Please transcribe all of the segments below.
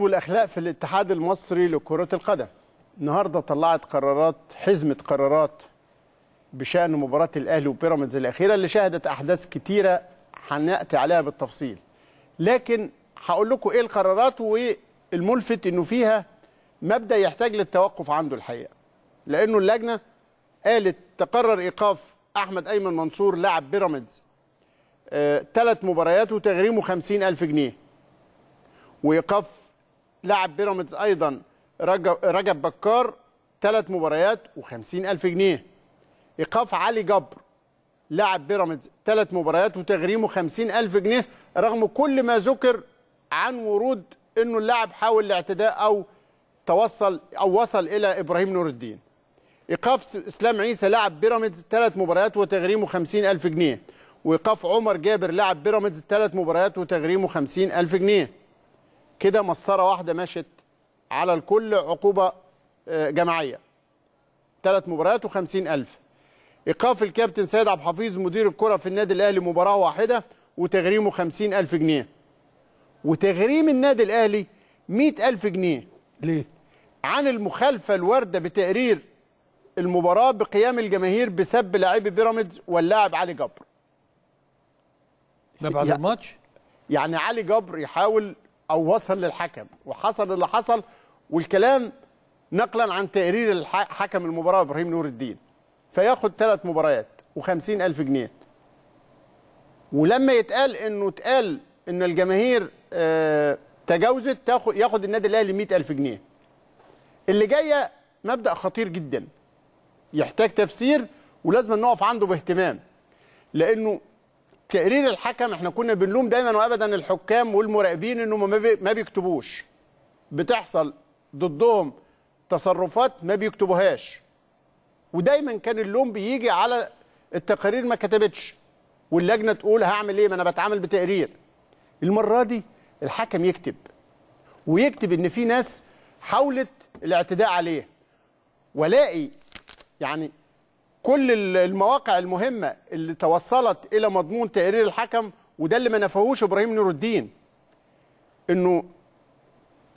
والاخلاق في الاتحاد المصري لكره القدم النهارده طلعت قرارات حزمه قرارات بشان مباراه الاهلي وبيراميدز الاخيره اللي شهدت احداث كتيره هناتي عليها بالتفصيل لكن هقول لكم ايه القرارات والملفت انه فيها مبدا يحتاج للتوقف عنده الحقيقه لانه اللجنه قالت تقرر ايقاف احمد ايمن منصور لاعب بيراميدز ثلاث آه مباريات وتغريمه 50000 جنيه وايقاف لاعب بيراميدز ايضا رجب, بكار ثلاث مباريات و 50000 ألف جنيه إيقاف علي جبر لاعب بيراميدز ثلاث مباريات وتغريمه 50 ألف جنيه رغم كل ما ذكر عن ورود أنه اللاعب حاول الاعتداء أو توصل أو وصل إلى إبراهيم نور الدين إيقاف إسلام عيسى لاعب بيراميدز ثلاث مباريات وتغريمه 50 ألف جنيه وإيقاف عمر جابر لاعب بيراميدز ثلاث مباريات وتغريمه 50 ألف جنيه كده مسطره واحده مشت على الكل عقوبه آه، جماعيه ثلاث مباريات و ألف إيقاف الكابتن سيد عبد الحفيظ مدير الكرة في النادي الأهلي مباراة واحدة وتغريمه 50000 ألف جنيه وتغريم النادي الأهلي 100000 ألف جنيه ليه؟ عن المخالفة الواردة بتقرير المباراة بقيام الجماهير بسب لاعبي بيراميدز واللاعب علي جبر ده بعد الماتش؟ يعني علي جبر يحاول او وصل للحكم وحصل اللي حصل والكلام نقلا عن تقرير حكم المباراه ابراهيم نور الدين فياخد ثلاث مباريات و الف جنيه ولما يتقال انه اتقال ان الجماهير آه، تجاوزت تاخد ياخد النادي الاهلي 100000 جنيه اللي جايه مبدا خطير جدا يحتاج تفسير ولازم نقف عنده باهتمام لانه تقرير الحكم احنا كنا بنلوم دايما وابدا الحكام والمراقبين انهم ما بيكتبوش بتحصل ضدهم تصرفات ما بيكتبوهاش ودايما كان اللوم بيجي على التقارير ما كتبتش واللجنه تقول هعمل ايه ما انا بتعامل بتقرير المره دي الحكم يكتب ويكتب ان في ناس حاولت الاعتداء عليه والاقي يعني كل المواقع المهمه اللي توصلت الى مضمون تقرير الحكم وده اللي ما نفاهوش ابراهيم نور الدين انه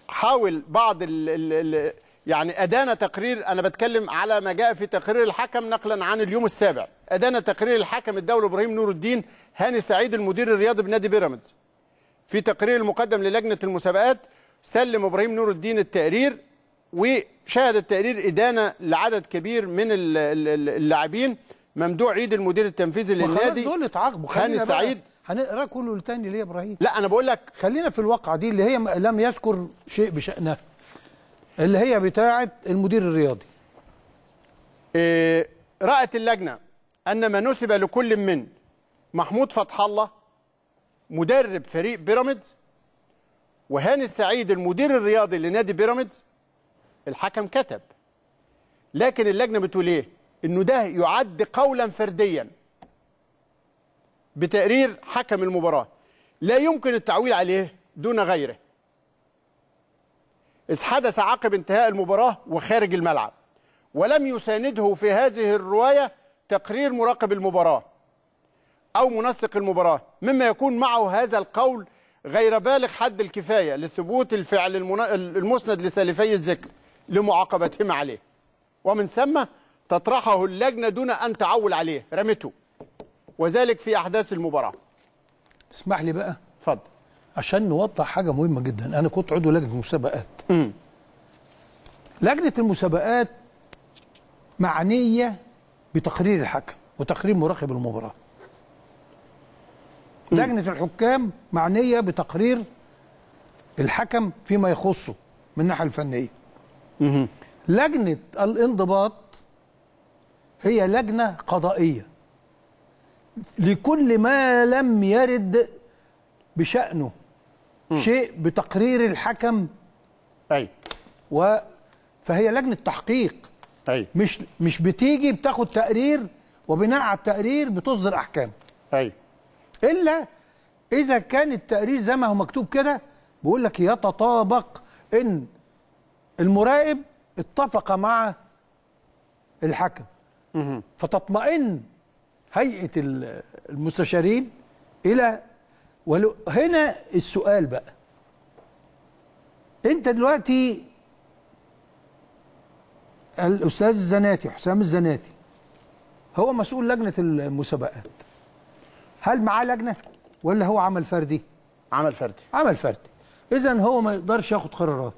حاول بعض الـ الـ يعني ادانا تقرير انا بتكلم على ما جاء في تقرير الحكم نقلا عن اليوم السابع ادانا تقرير الحكم الدولي ابراهيم نور الدين هاني سعيد المدير الرياضي بنادي بيراميدز في تقرير المقدم للجنه المسابقات سلم ابراهيم نور الدين التقرير و شهد التقرير إدانة لعدد كبير من اللاعبين ممدوع عيد المدير التنفيذي للنادي دول اتعاقبوا هاني سعيد هنقرا كله تاني ليه يا ابراهيم لا انا بقول لك خلينا في الواقعه دي اللي هي لم يذكر شيء بشانها اللي هي بتاعه المدير الرياضي إيه رأت اللجنة أن ما نسب لكل من محمود فتح الله مدرب فريق بيراميدز وهاني السعيد المدير الرياضي لنادي بيراميدز الحكم كتب لكن اللجنه بتقول ايه انه ده يعد قولا فرديا بتقرير حكم المباراه لا يمكن التعويل عليه دون غيره إذ حدث عقب انتهاء المباراة وخارج الملعب ولم يسانده في هذه الرواية تقرير مراقب المباراة أو منسق المباراة مما يكون معه هذا القول غير بالغ حد الكفاية لثبوت الفعل المسند لسالفي الذكر لمعاقبتهم عليه ومن ثم تطرحه اللجنة دون أن تعول عليه رمته وذلك في أحداث المباراة اسمح لي بقى اتفضل عشان نوضح حاجة مهمة جدا أنا كنت عضو لجنة المسابقات م. لجنة المسابقات معنية بتقرير الحكم وتقرير مراقب المباراة م. لجنة الحكام معنية بتقرير الحكم فيما يخصه من الناحية الفنية لجنة الانضباط هي لجنة قضائية لكل ما لم يرد بشأنه م. شيء بتقرير الحكم أي و فهي لجنة تحقيق أي مش مش بتيجي بتاخد تقرير وبناء على التقرير بتصدر أحكام أي إلا إذا كان التقرير زي ما هو مكتوب كده بيقول لك يتطابق إن المراقب اتفق مع الحكم فتطمئن هيئه المستشارين الى ولو هنا السؤال بقى انت دلوقتي الاستاذ الزناتي حسام الزناتي هو مسؤول لجنه المسابقات هل معاه لجنه ولا هو عمل فردي عمل فردي عمل فردي اذا هو ما يقدرش ياخد قرارات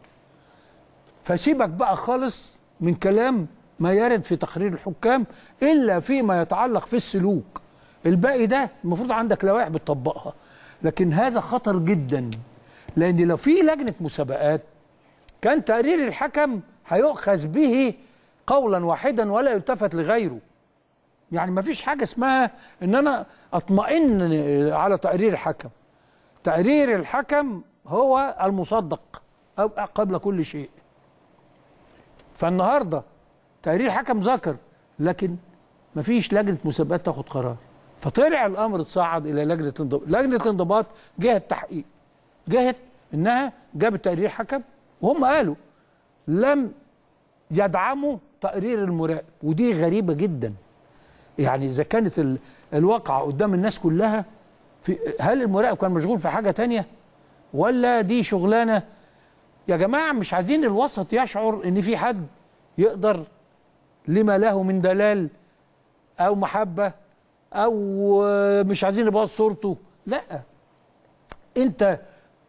فسيبك بقى خالص من كلام ما يرد في تقرير الحكام الا فيما يتعلق في السلوك الباقي ده المفروض عندك لوائح بتطبقها لكن هذا خطر جدا لان لو في لجنه مسابقات كان تقرير الحكم هيؤخذ به قولا واحدا ولا يلتفت لغيره يعني ما فيش حاجه اسمها ان انا اطمئن على تقرير الحكم تقرير الحكم هو المصدق أو قبل كل شيء فالنهارده تقرير حكم ذكر لكن مفيش لجنه مسابقات تاخد قرار فطلع الامر اتصعد الى لجنه الانضباط لجنه الانضباط جهه تحقيق جهه انها جابت تقرير حكم وهم قالوا لم يدعموا تقرير المراقب ودي غريبه جدا يعني اذا كانت الواقعه قدام الناس كلها في هل المراقب كان مشغول في حاجه تانية ولا دي شغلانه يا جماعة مش عايزين الوسط يشعر ان في حد يقدر لما له من دلال او محبة او مش عايزين يبقى صورته لا انت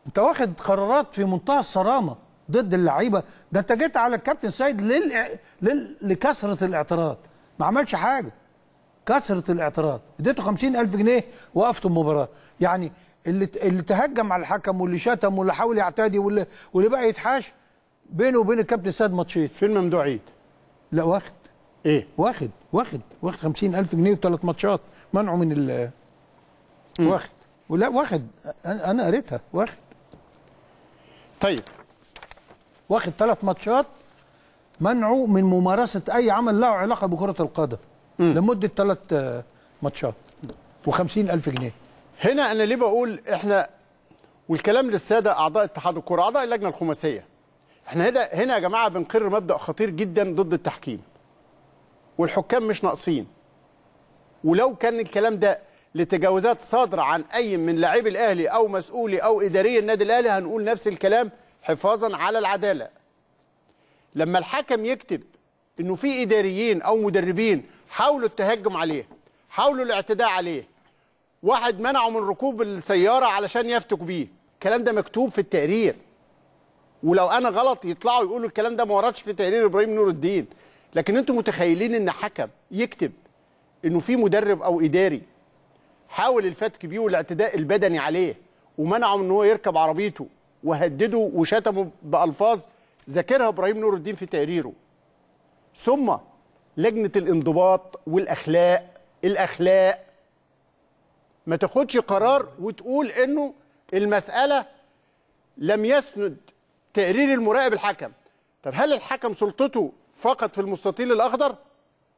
انت واخد قرارات في منتهى الصرامة ضد اللعيبة ده انت جيت على الكابتن سيد لل... لكثرة الاعتراض ما عملش حاجة كثرة الاعتراض اديته 50 ألف جنيه وقفت المباراة يعني اللي اللي تهجم على الحكم واللي شتم واللي حاول يعتدي واللي واللي بقى يتحاش بينه وبين الكابتن سيد ماتشين فين ممدوح عيد؟ لا واخد ايه واخد واخد واخد 50000 جنيه وثلاث ماتشات منعه من ال واخد ولا واخد انا قريتها واخد طيب واخد ثلاث ماتشات منعه من ممارسه اي عمل له علاقه بكره القدم لمده ثلاث ماتشات و50000 جنيه هنا انا ليه بقول احنا والكلام للساده اعضاء اتحاد الكره اعضاء اللجنه الخماسيه احنا هنا هنا يا جماعه بنقر مبدا خطير جدا ضد التحكيم والحكام مش ناقصين ولو كان الكلام ده لتجاوزات صادره عن اي من لاعبي الاهلي او مسؤولي او اداري النادي الاهلي هنقول نفس الكلام حفاظا على العداله لما الحكم يكتب انه في اداريين او مدربين حاولوا التهجم عليه حاولوا الاعتداء عليه واحد منعه من ركوب السياره علشان يفتك بيه الكلام ده مكتوب في التقرير ولو انا غلط يطلعوا يقولوا الكلام ده ما وردش في تقرير ابراهيم نور الدين لكن انتم متخيلين ان حكم يكتب انه في مدرب او اداري حاول الفتك بيه والاعتداء البدني عليه ومنعه من ان هو يركب عربيته وهدده وشتمه بالفاظ ذاكرها ابراهيم نور الدين في تقريره ثم لجنه الانضباط والاخلاق الاخلاق ما تاخدش قرار وتقول انه المساله لم يسند تقرير المراقب الحكم طب هل الحكم سلطته فقط في المستطيل الاخضر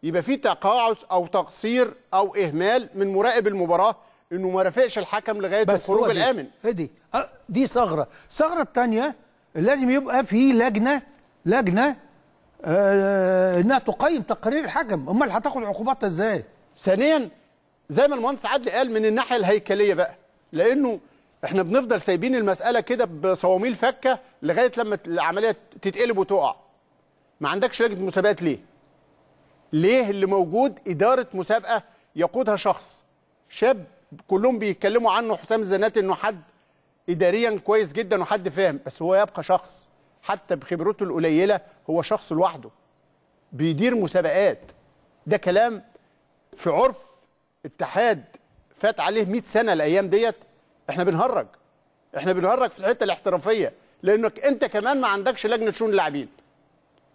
يبقى في تقاعس او تقصير او اهمال من مراقب المباراه انه ما رافقش الحكم لغايه الخروج الامن دي دي ثغره الثغره الثانيه لازم يبقى في لجنه لجنه آه، انها تقيم تقارير الحكم امال هتاخد عقوباتها ازاي ثانيا زي ما المهندس عدلي قال من الناحيه الهيكليه بقى لانه احنا بنفضل سايبين المساله كده بصواميل فكه لغايه لما العمليه تتقلب وتقع ما عندكش لجنه مسابقات ليه ليه اللي موجود اداره مسابقه يقودها شخص شاب كلهم بيتكلموا عنه حسام الزنات انه حد اداريا كويس جدا وحد فاهم بس هو يبقى شخص حتى بخبرته القليله هو شخص لوحده بيدير مسابقات ده كلام في عرف اتحاد فات عليه 100 سنه الايام ديت احنا بنهرج احنا بنهرج في الحته الاحترافيه لانك انت كمان ما عندكش لجنه شؤون اللاعبين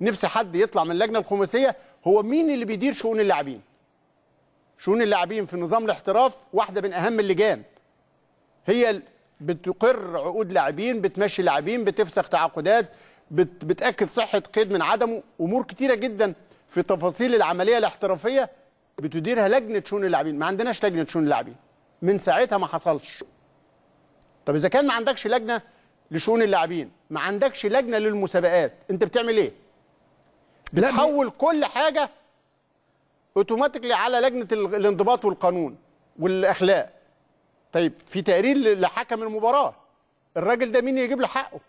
نفسي حد يطلع من اللجنه الخماسيه هو مين اللي بيدير شؤون اللاعبين شؤون اللاعبين في نظام الاحتراف واحده من اهم اللجان هي بتقر عقود لاعبين بتمشي لاعبين بتفسخ تعاقدات بتاكد صحه قيد من عدمه امور كتيره جدا في تفاصيل العمليه الاحترافيه بتديرها لجنه شؤون اللاعبين ما عندناش لجنه شؤون اللاعبين من ساعتها ما حصلش طب اذا كان ما عندكش لجنه لشؤون اللاعبين ما عندكش لجنه للمسابقات انت بتعمل ايه بتحول كل حاجه اوتوماتيكلي على لجنه الانضباط والقانون والاخلاق طيب في تقرير لحكم المباراه الراجل ده مين يجيب له حقه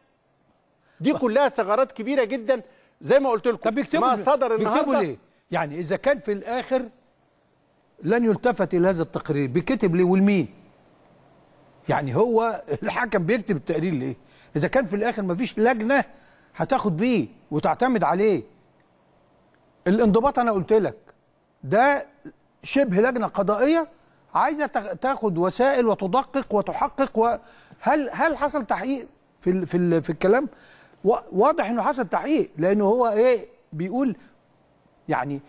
دي كلها ثغرات كبيره جدا زي ما قلت لكم ما صدر النهارده ليه؟ يعني اذا كان في الاخر لن يلتفت الى هذا التقرير بيكتب ليه ولمين يعني هو الحكم بيكتب التقرير ليه اذا كان في الاخر مفيش لجنه هتاخد بيه وتعتمد عليه الانضباط انا قلت لك ده شبه لجنه قضائيه عايزه تاخد وسائل وتدقق وتحقق وهل هل حصل تحقيق في في في الكلام واضح انه حصل تحقيق لانه هو ايه بيقول يعني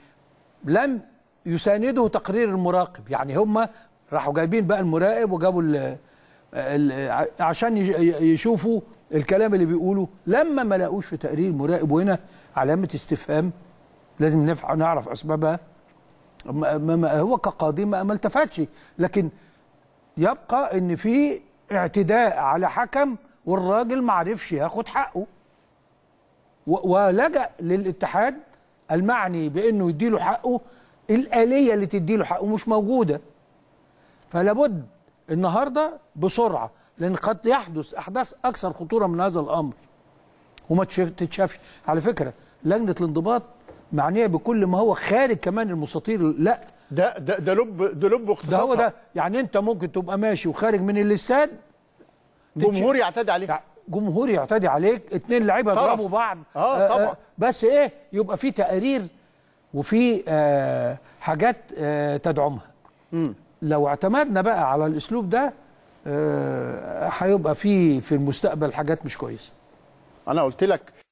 لم يسانده تقرير المراقب يعني هم راحوا جايبين بقى المراقب وجابوا الـ الـ عشان يشوفوا الكلام اللي بيقوله لما ما لقوش في تقرير المراقب وهنا علامة استفهام لازم نعرف أسبابها ما, ما هو كقاضي ما, ما التفتش لكن يبقى ان في اعتداء على حكم والراجل ما عرفش ياخد حقه ولجأ للاتحاد المعني بانه يديله حقه الآلية اللي تدي له حقه مش موجودة فلابد النهاردة بسرعة لأن قد يحدث أحداث أكثر خطورة من هذا الأمر وما تتشافش على فكرة لجنة الانضباط معنية بكل ما هو خارج كمان المستطيل لا ده ده ده لب ده لب اختصاصها ده هو ده يعني انت ممكن تبقى ماشي وخارج من الاستاد جمهور يعتدي عليك يعني جمهور يعتدي عليك اتنين لعيبه يضربوا بعض اه, آه طبعا آه، بس ايه يبقى في تقارير وفي آه، حاجات آه، تدعمها لو اعتمدنا بقى على الاسلوب ده آه، هيبقى في في المستقبل حاجات مش كويسه انا قلت لك